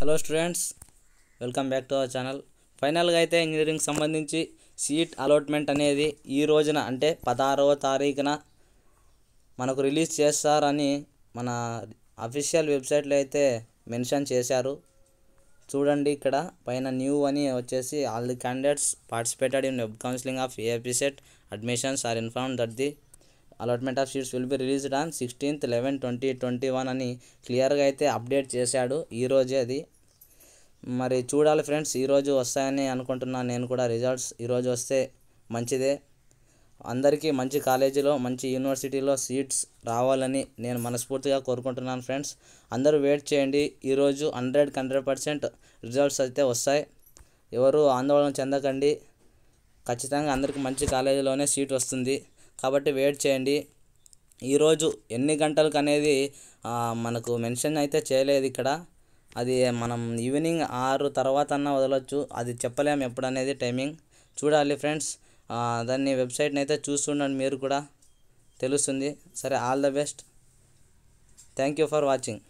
hello students welcome back to our channel ఫైనల్గా అయితే engineering సంబంధించి సీట్ అలాట్మెంట్ అనేది ఈ రోజున అంటే పదహారవ తారీఖున మనకు రిలీజ్ చేస్తారని మన అఫీషియల్ వెబ్సైట్లో అయితే మెన్షన్ చేశారు చూడండి ఇక్కడ పైన న్యూ అని వచ్చేసి all the candidates participated in web counselling of APCET CET admissions are informed that the allotment of seats will be released on sixteenth eleven twenty twenty one అని క్లియర్గా అయితే అప్డేట్ చేశాడు ఈరోజే అది మరి చూడాలి ఫ్రెండ్స్ ఈరోజు వస్తాయని అనుకుంటున్నాను నేను కూడా రిజల్ట్స్ ఈరోజు వస్తే మంచిదే అందరికీ మంచి కాలేజీలో మంచి యూనివర్సిటీలో సీట్స్ రావాలని నేను మనస్ఫూర్తిగా కోరుకుంటున్నాను ఫ్రెండ్స్ అందరూ వెయిట్ చేయండి ఈరోజు హండ్రెడ్కి హండ్రెడ్ పర్సెంట్ రిజల్ట్స్ అయితే వస్తాయి ఎవరు ఆందోళన చెందకండి ఖచ్చితంగా అందరికీ మంచి కాలేజీలోనే సీట్ వస్తుంది కాబట్టి వెయిట్ చేయండి ఈరోజు ఎన్ని గంటలకు అనేది మనకు మెన్షన్ అయితే చేయలేదు ఇక్కడ అది మనం ఈవినింగ్ ఆరు తర్వాత అన్న వదలొచ్చు అది చెప్పలేము ఎప్పుడు అనేది టైమింగ్ చూడాలి ఫ్రెండ్స్ దాన్ని వెబ్సైట్ని అయితే చూస్తుండండి మీరు కూడా తెలుస్తుంది సరే all the best thank you for watching